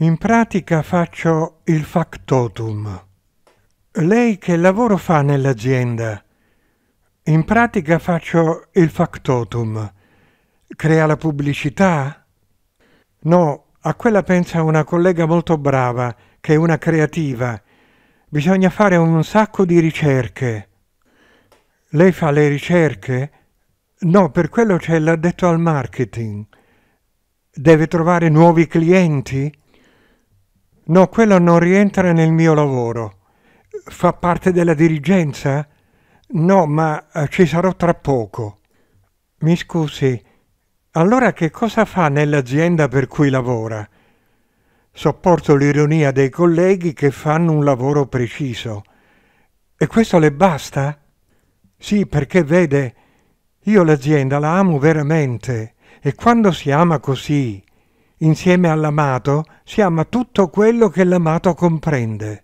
In pratica faccio il factotum. Lei che lavoro fa nell'azienda? In pratica faccio il factotum. Crea la pubblicità? No, a quella pensa una collega molto brava, che è una creativa. Bisogna fare un sacco di ricerche. Lei fa le ricerche? No, per quello c'è l'addetto al marketing. Deve trovare nuovi clienti? No, quello non rientra nel mio lavoro. Fa parte della dirigenza? No, ma eh, ci sarò tra poco. Mi scusi, allora che cosa fa nell'azienda per cui lavora? Sopporto l'ironia dei colleghi che fanno un lavoro preciso. E questo le basta? Sì, perché vede, io l'azienda la amo veramente e quando si ama così insieme all'amato si ama tutto quello che l'amato comprende.